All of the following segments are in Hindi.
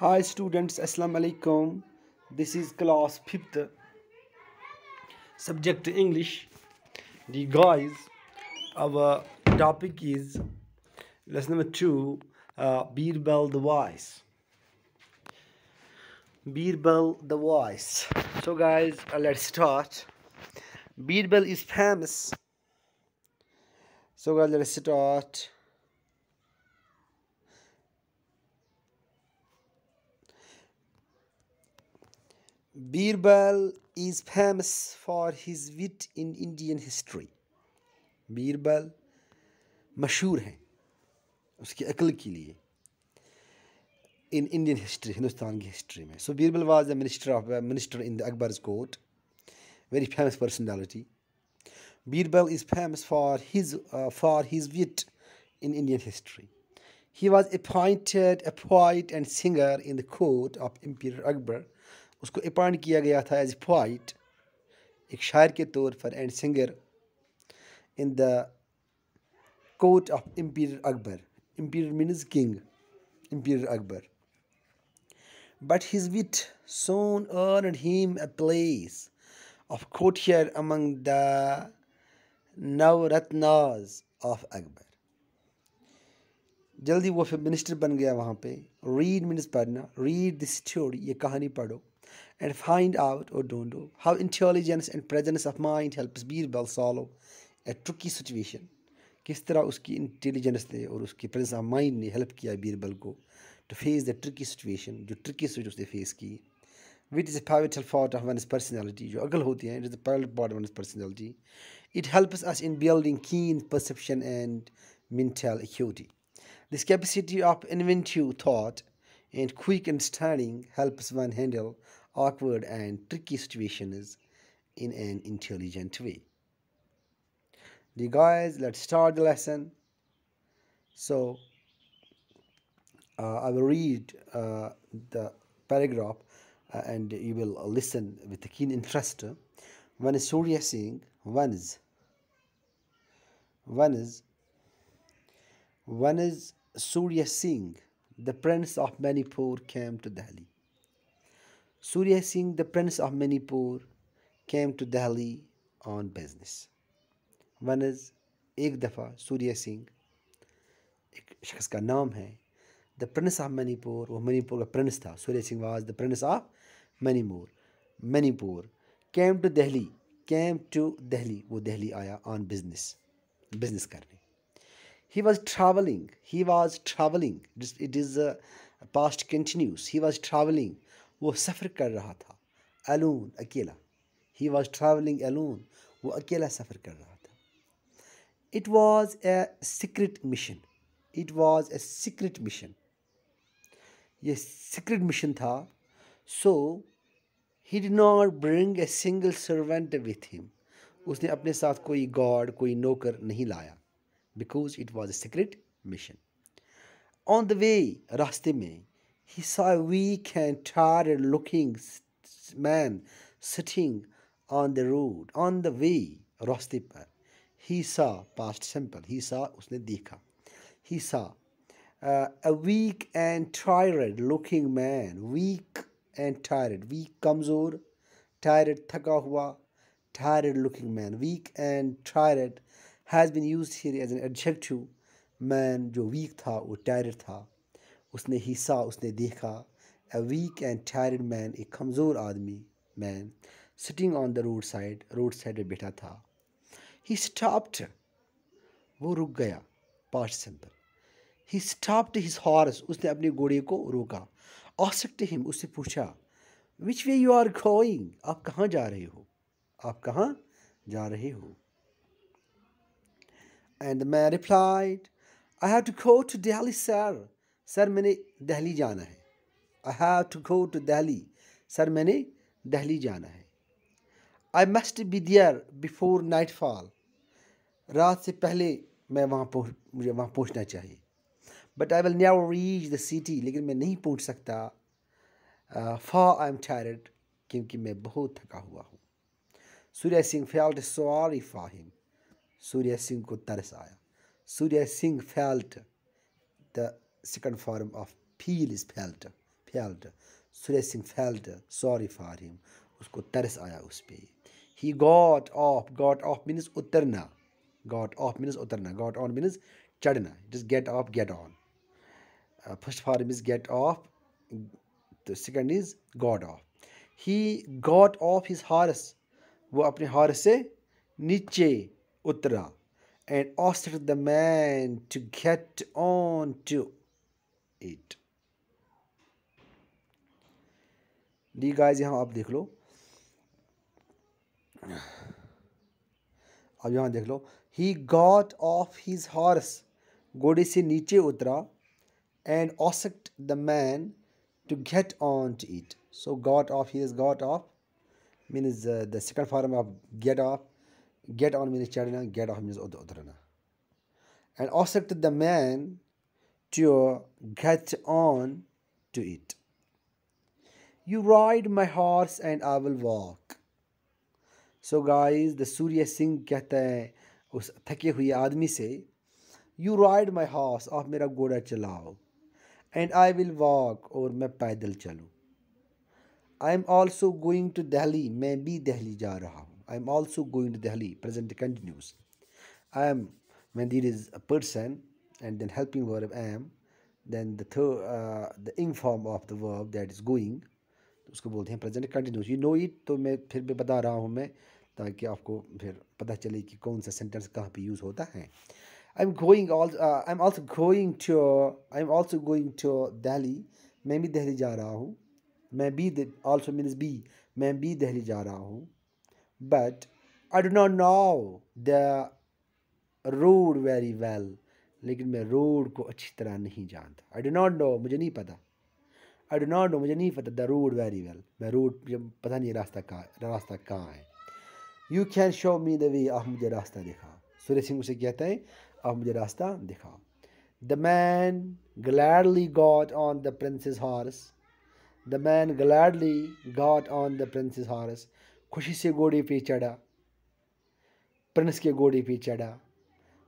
Hi students, Assalamu alaikum. This is class 5th. Subject English. The guys, our topic is lesson number 2, uh, Birbal the Wise. Birbal the Wise. So guys, uh, let's start. Birbal is famous. So guys, let's start. Birbal is famous for his wit in Indian history. Birbal mashur hai uski akal ke liye in Indian history, Hindustan history. Mein. So Birbal was a minister of uh, minister in the Akbar's court, very famous personality. Birbal is famous for his uh, for his wit in Indian history. He was appointed a poet and singer in the court of Emperor Akbar. उसको अपॉइंट किया गया था एज फाइट एक शायर के तौर पर and singer in the court of emperor Akbar emperor means king emperor Akbar but his wit soon earned him a place of courtier among the navratnas of Akbar जल्दी वो फिर मिनिस्टर बन गया वहाँ पे रीड मीन्स पढ़ना रीड दिस स्टोरी ये कहानी पढ़ो and find out or don't know how intelligence and presence of mind helps Birbal solve a tricky situation. किस तरह उसकी इंटेलिजेंस ने और उसकी प्रेजेंस ऑफ माइंड ने हेल्प किया बीरबल को to face the tricky situation जो ट्रिकी सिचुएशन उसने फेस की wit is a pivotal part of one personality जो अगल होती हैं it is the pivotal part one personality it helps us in building keen perception and mental acuity. This capacity of inventive thought and quick understanding helps one handle awkward and tricky situations in an intelligent way. The guys, let's start the lesson. So uh, I will read uh, the paragraph uh, and you will listen with a keen interest. One is Surya Singh, one is, one is, one is Surya Singh, the prince of Manipur came to Delhi. Surya Singh, the prince of Manipur, came to Delhi on business. One is एक दफ़ा सूर्य सिंह एक शख्स का नाम है द प्रिंस ऑफ मणिपुर वो मणिपुर का प्रिंस था Surya Singh was the prince of Manipur Manipur came to Delhi came to Delhi वो दहली आया ऑन बिजनेस बिजनेस करने he was travelling he was travelling it is past continuous he was travelling वो सफ़र कर रहा था अलून अकेला ही वॉज ट्रैवलिंग अलून वो अकेला सफ़र कर रहा था it was a secret mission it was a secret mission ये सीक्रेट मिशन था so he did not bring a single servant with him उसने अपने साथ कोई गॉड कोई नौकर नहीं लाया because it was a secret mission on the way रास्ते में He saw a weak and tired looking man sitting on the road, on the way, रास्ते He saw, past simple, he saw, उसने देखा. He saw uh, a weak and tired looking man, weak and tired, weak, kamzor, tired, थका tired looking man, weak and tired has been used here as an adjective. Man जो weak था, वो tired था. उसने हिस्सा उसने देखा a weak and tired man एक कमज़ोर आदमी man sitting on the road side road side बैठा था ही स्टॉप्ड वो रुक गया past simple he stopped his horse उसने अपने घोड़े को रोका आसक्ट हिम उससे पूछा which way you are going आप कहाँ जा रहे हो आप कहाँ जा रहे हो and man replied I have to go to Delhi sir sir मैंने दहली जाना है I have to go to Delhi sir मैंने दहली जाना है I must be there before night fall रात से पहले मैं वहाँ पहुँच मुझे वहाँ पहुँचना चाहिए but I will never reach the city लेकिन मैं नहीं पहुँच सकता फॉर आई एम टायर्ड क्योंकि मैं बहुत थका हुआ हूँ Surya Singh felt sorry for him Surya Singh को तरस आया Surya Singh felt the second form of feel is felt felt सुरेसिम फेल्ट सॉरी फॉर हिम उसको तरस आया उस पर he got off got off means उतरना गॉट ऑफ मीन्स उतरना गॉट ऑन मीन्स चढ़ना it is get off get on first form is get off तो second is got off he got off his horse वो अपने हारस से नीचे उतरा and asked the man to get on to it डी गाइज यहाँ आप देख लो अब यहाँ देख लो he got off his horse घोड़े से नीचे उतरा and asked the man to get on to it so got off he is got off means the second form of get off get on mean चढ़ना गेट ऑफ मीन उतरना and asked the man to get on to it. You ride my horse and I will walk. So guys the Surya Singh कहता है उस थके हुए आदमी से यू राइड माई हॉर्स आप मेरा घोड़ा चलाओ एंड आई विल वॉक और मैं पैदल चलूँ I am also going to Delhi मैं भी दहली जा रहा हूँ I am also going to Delhi present continuous I am man there is a person and then helping verb am then the third uh, the ing form of the verb that is going तो उसको बोलते हैं present continuous you know it तो मैं फिर भी बता रहा हूँ मैं ताकि आपको फिर पता चले कि कौन सा सेंटेंस कहाँ पे यूज़ होता है I am going I am also going to I am also going to Delhi मैं भी दिल्ली जा रहा हूँ मैं भी ऑल्सो मीन्स बी मैं भी दिल्ली जा रहा हूँ but I do not know the road very well लेकिन मैं रोड को अच्छी तरह नहीं जानता आई डो नॉट नो मुझे नहीं पता आई डो नॉट नो मुझे नहीं पता द रोड वेरी वेल मैं रोड पता नहीं रास्ता कहाँ रास्ता कहाँ है you can show me the way आप मुझे रास्ता दिखाओ सूर्य सिंह उसे कहते हैं आप मुझे रास्ता दिखाओ the man gladly got on the prince's horse the man gladly got on the prince's horse खुशी से घोड़े पे चढ़ा प्रिंस के घोड़े पे चढ़ा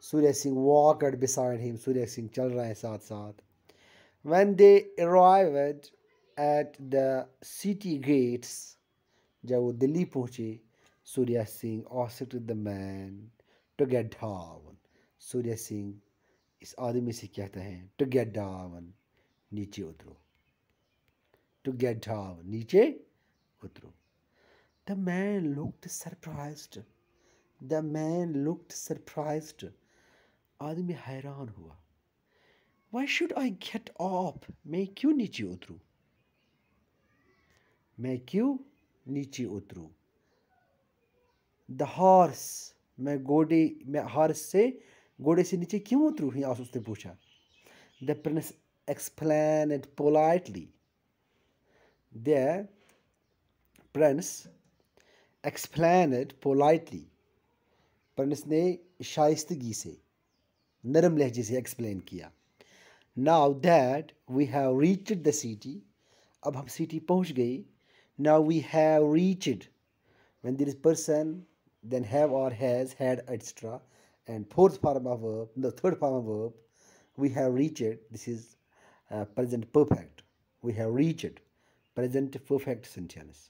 Surya Singh walked beside him Surya Singh चल रहे हैं साथ साथ when they arrived at the city gates जब वो दिल्ली पहुँचे Surya Singh asked the man to get down Surya Singh इस आदमी से कहते हैं टू गेट डाउन नीचे उतरो टू गेट डाउन नीचे उतरो the man looked surprised the man looked surprised आदमी हैरान हुआ why should I get off मैं क्यों नीचे उतरूँ मैं क्यों नीचे उतरूँ द हॉर्स मैं घोड़े मैं हॉर्स से घोड़े से नीचे क्यों उतरूँ ही आस उसने पूछा the prince explain it politely the prince explain it politely prince ने शाइस्तगी से नरम लहजे से एक्सप्लेन किया now that we have reached the city अब हम सिटी पहुंच गई now we have reached when there is person then have or has had etc and fourth form of verb the third form of verb we have reached this is uh, present perfect we have reached present perfect sentence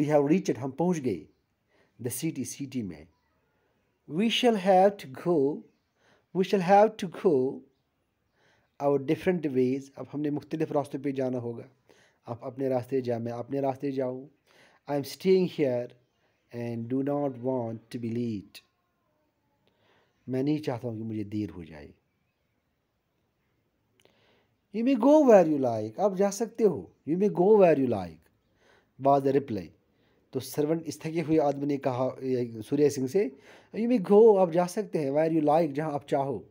we have reached hum pahunch gaye the city city mein we shall have to go we shall have to go our different ways अब हमने मुख्तलिफ रास्तों पे जाना होगा आप अपने रास्ते जाओ मैं अपने रास्ते जाऊँ I am staying here and do not want to be late मैं नहीं चाहता हूँ कि मुझे देर हो जाए you may go where you like आप जा सकते हो you may go where you like बाद रिप्लाई तो सर्वेंट थके हुए आदमी ने कहा सूर्य सिंह से यू मे गो आप जा सकते हैं वायर यू लाइक जहाँ आप चाहो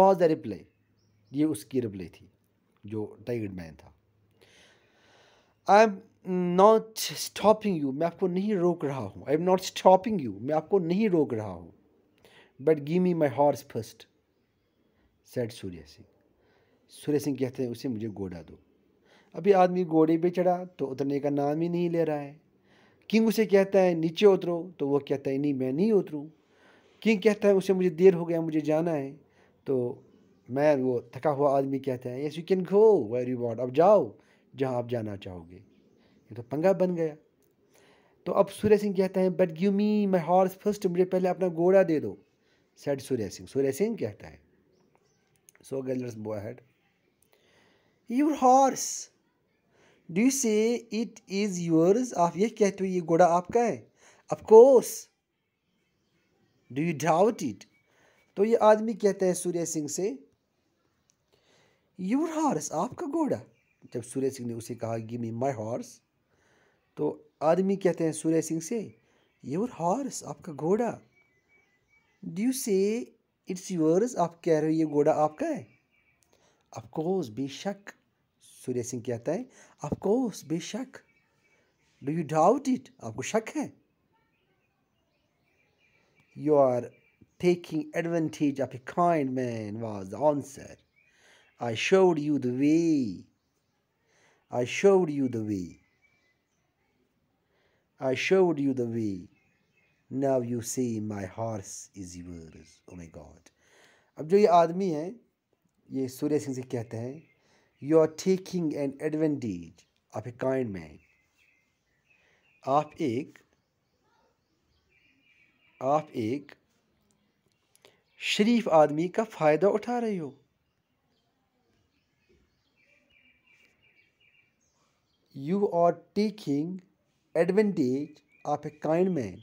वॉज द रिप्लाई ये उसकी रिप्लाई थी जो टाइगर्ड मैन था I am not stopping you मैं आपको नहीं रोक रहा हूँ I am not stopping you मैं आपको नहीं रोक रहा हूँ but give me my horse first said Surya Singh Surya Singh कहते हैं उसे मुझे गोडा दो अभी आदमी घोड़े पे चढ़ा तो उतरने का नाम ही नहीं ले रहा है किंग उसे कहता है नीचे उतरो तो वो कहता है नहीं मैं नहीं उतरूँ किंग कहता है उसे मुझे देर हो गया मुझे जाना है तो मैं वो थका हुआ आदमी कहता है yes you can go where you want अब जाओ जहाँ आप जाना चाहोगे ये तो पंगा बन गया तो अब सूर्य सिंह कहता है but give me my horse first मुझे पहले अपना घोड़ा दे दो सेड सूर्य सिंह सूर्य सिंह कहता है सो गैलर्स बो हैड your horse do you say it is yours आप ये कहते हो ये घोड़ा आपका है of course do you doubt it तो ये आदमी कहते हैं सूर्य सिंह से यूर हॉर्स आपका घोड़ा जब सूर्य सिंह ने उसे कहा गिव मी माई हॉर्स तो आदमी कहते हैं सूर्य सिंह से योर हॉर्स आपका घोड़ा do you say it's yours आप कह रहे हो ये घोड़ा आपका है अफकोर्स बेशक सूर्य सिंह कहता है अफकोर्स बेशक डू यू डाउट इट आपको शक है you are taking advantage of a kind man was answer I showed you the way I showed you the way I showed you the way. Now you see my horse is yours. Oh my God. अब जो ये आदमी है ये सूर्य सिंह से कहते हैं you are taking an advantage of a kind man आप एक आप एक शरीफ आदमी का फ़ायदा उठा रहे हो you are taking advantage of a kind man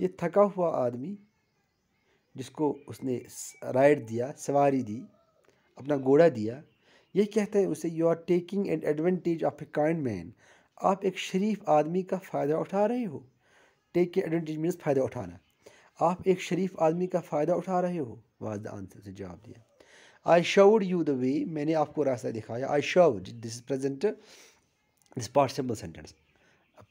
ये थका हुआ आदमी जिसको उसने राइड दिया सवारी दी अपना घोड़ा दिया ये कहता है उसे you are taking an advantage of a kind man आप एक शरीफ आदमी का फ़ायदा उठा रहे हो टेक एडवांटेज मीन्स फ़ायदा उठाना आप एक शरीफ आदमी का फ़ायदा उठा रहे हो वाज द आंसर से जवाब दिया I showed you the way मैंने आपको रास्ता दिखाया I showed this is present this part simple sentence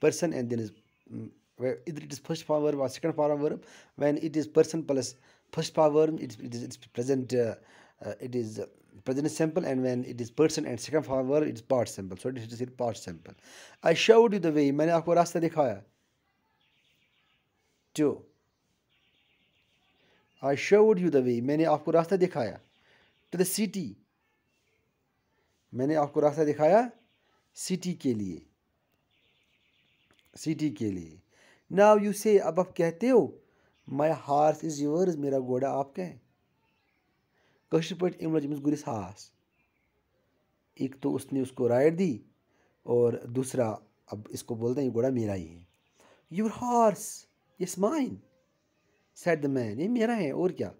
person and then is इधर it is first power verb second power when it is person plus first it is it is present present it is present simple and when it is person and second form verb it is part sample so it is here past simple I showed you the way maine aapko rasta dikhaya to i showed you the way maine aapko rasta dikhaya to the city maine aapko rasta dikhaya city ke liye city ke liye now you say अब आप कहते हो माई हार्स इज़ योर्स मेरा घोड़ा आपका है कशिश पे इम लज गुरिस हास एक तो उसने उसको राइड दी और दूसरा अब इसको बोलते हैं घोड़ा मेरा ही है your horse is mine said the man ये मेरा है और क्या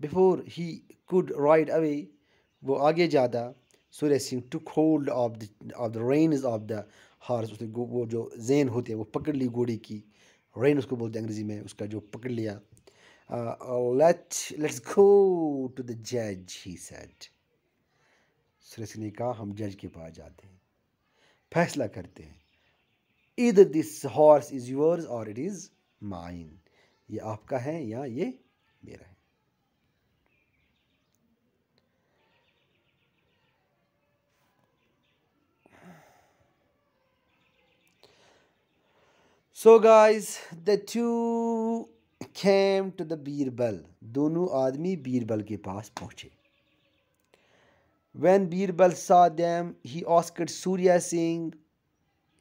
before he could ride away वो आगे जाता Surya Singh to hold of the of the of the horse उसने वो जो जैन होते हैं वो पकड़ ली घोड़े की रेन उसको बोलते हैं अंग्रेज़ी में उसका जो पकड़ लिया Uh, oh, let, let's go to the judge, he said. Suresh ने कहा हम जज के पास जाते हैं फैसला करते हैं इधर this horse is yours or it is mine ये आपका है या ये मेरा है so guys the two came to the Birbal दोनों आदमी बीरबल के पास पहुँचे when Birbal saw them he asked Surya Singh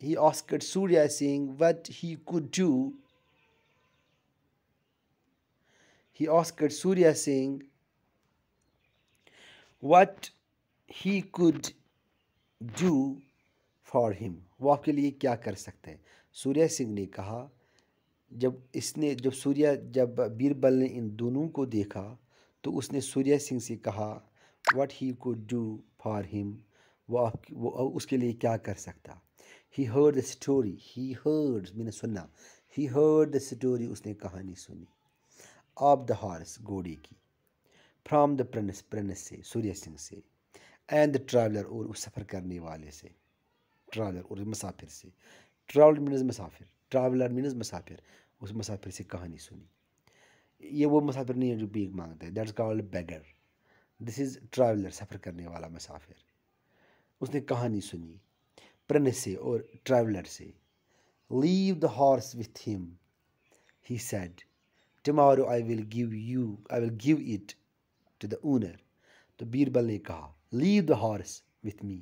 he asked Surya Singh what he could do he asked Surya Singh what he could do for him वो आपके लिए क्या कर सकते हैं सूर्या सिंह ने कहा जब इसने जब सूर्या जब बीरबल ने इन दोनों को देखा तो उसने सूर्या सिंह से कहा what he could do for him वो आप वो उसके लिए क्या कर सकता he heard the story he heard मैंने सुना ही हर्ड द स्टोरी उसने कहानी सुनी ऑफ द हॉर्स घोड़े की फ्राम द प्रनस प्रनस से सूर्य सिंह से एंड द ट्रैवलर और उस सफ़र करने वाले से ट्रैवलर और मुसाफिर से ट्रैवल मीनस मुसाफिर ट्रैवलर मीनस मुसाफिर उस मुसाफिर से कहानी सुनी ये वो मुसाफिर नहीं है जो भीख मांगते हैं that's called beggar this is traveller सफ़र करने वाला मुसाफिर उसने कहानी सुनी प्रन से और ट्रैवलर से leave the horse with him he said tomorrow I will give you I will give it to the owner तो बीरबल ने कहा leave the horse with me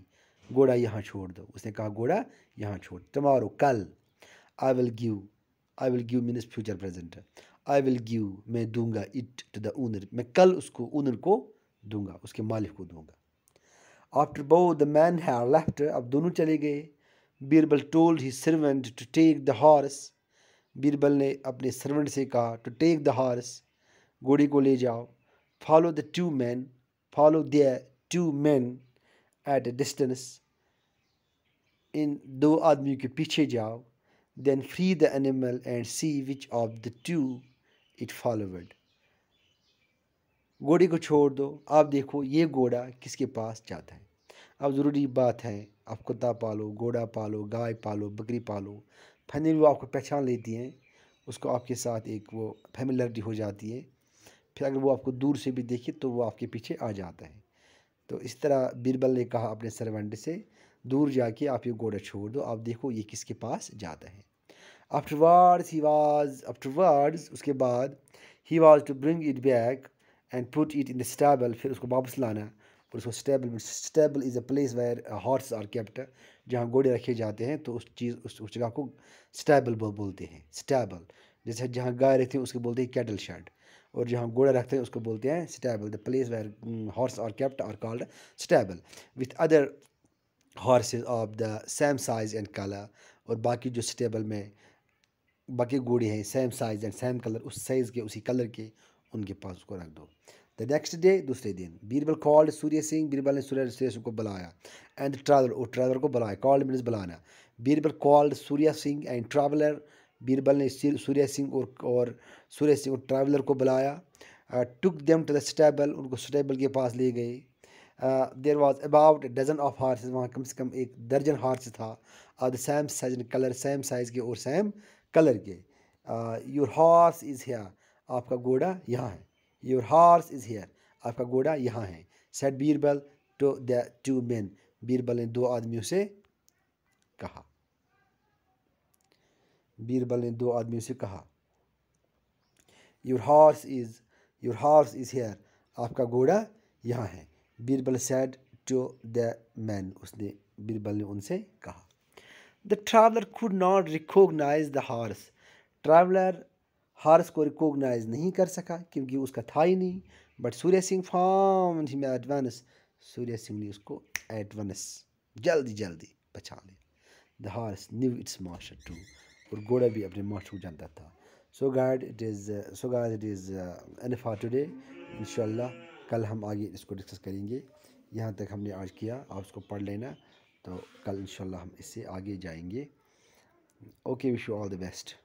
घोड़ा यहाँ छोड़ दो उसने कहा घोड़ा यहाँ छोड़ टमारो कल I will give I will give mean future present I will give मैं दूंगा इट टू द ओनर मैं कल उसको ओनर को दूंगा उसके मालिक को दूंगा आफ्टर बो द मैन है लेफ्ट अब दोनों चले गए Birbal told he servant to take the horse Birbal ने अपने सर्वेंट से कहा टू टेक द हॉर्स घोड़ी को ले जाओ follow the two man follow the two man at a distance इन दो आदमियों के पीछे जाओ Then free the animal and see which of the two it followed. घोड़े को छोड़ दो आप देखो ये घोड़ा किसके पास जाता है अब ज़रूरी बात है आप कुत्ता पालो घोड़ा पालो गाय पालो बकरी पालो फाइनली वो आपको पहचान लेती हैं उसको आपके साथ एक वो फैमिलरिटी हो जाती है फिर अगर वो आपको दूर से भी देखे तो वो आपके पीछे आ जाता है तो इस तरह बीरबल ने कहा अपने सर्वेंट से दूर जाके आप ये घोड़ा छोड़ दो आप देखो ये किसके पास जाता है Afterwards, he was afterwards उसके बाद he was to bring it back and put it in the फिर उसको वापस लाना और उसको स्टेबल में stable is a place where uh, horses are kept जहाँ घोड़े रखे जाते हैं तो उस चीज़ उस उस जगह को स्टैबल बोलते हैं स्टेबल जैसे जहाँ गाय रहते हैं उसको बोलते हैं कैटल शेड और जहाँ घोड़े रखते हैं उसको बोलते हैं stable the place where horse are kept are called stable with other horses of the same size and colour और बाकी जो स्टेबल में बाकी गोड़ी हैं same size and same colour उस साइज़ के उसी कलर के उनके पास उसको रख दो द नेक्स्ट डे दूसरे दिन बीरबल कॉल्ड सूर्य सिंह बीरबल ने सूर्य सिंह को बुलाया एंड ट्रैवलर और ट्रैवलर को बुलाया कॉल्ड मीन्स बुलाना Birbal called Surya Singh and traveller Birbal ने सूर्य सिंह और और सूर्य सिंह और ट्रैवलर को बुलाया took them to the stable उनको स्टेबल के पास ले गए there was about dozen of horses वहाँ कम से कम एक दर्जन हार्स था और the same size colour same size के और सेम कलर के योर हॉर्स इज़ हेयर आपका घोड़ा यहाँ है योर हॉर्स इज़ हेयर आपका घोड़ा यहाँ है said Birbal to the two man Birbal ने दो आदमियों से कहा बीरबल ने दो आदमियों से कहा your horse is your horse is here आपका घोड़ा यहाँ है Birbal said to the man उसने बीरबल ने उनसे कहा the traveller could not recognize the horse traveller horse को रिकोगनाइज नहीं कर सका क्योंकि उसका था ही नहीं but Surya Singh form him advance Surya Singh ने उसको एडवांस जल्दी जल्दी बचा लिया the horse knew its master too और घोड़ा भी अपने मास्टर को जानता था so guys it is so guys it is an for today इन कल हम आगे इसको डिस्कस करेंगे यहाँ तक हमने आज किया आप उसको पढ़ लेना तो कल इंशाल्लाह हम इससे आगे जाएंगे okay wish you all the best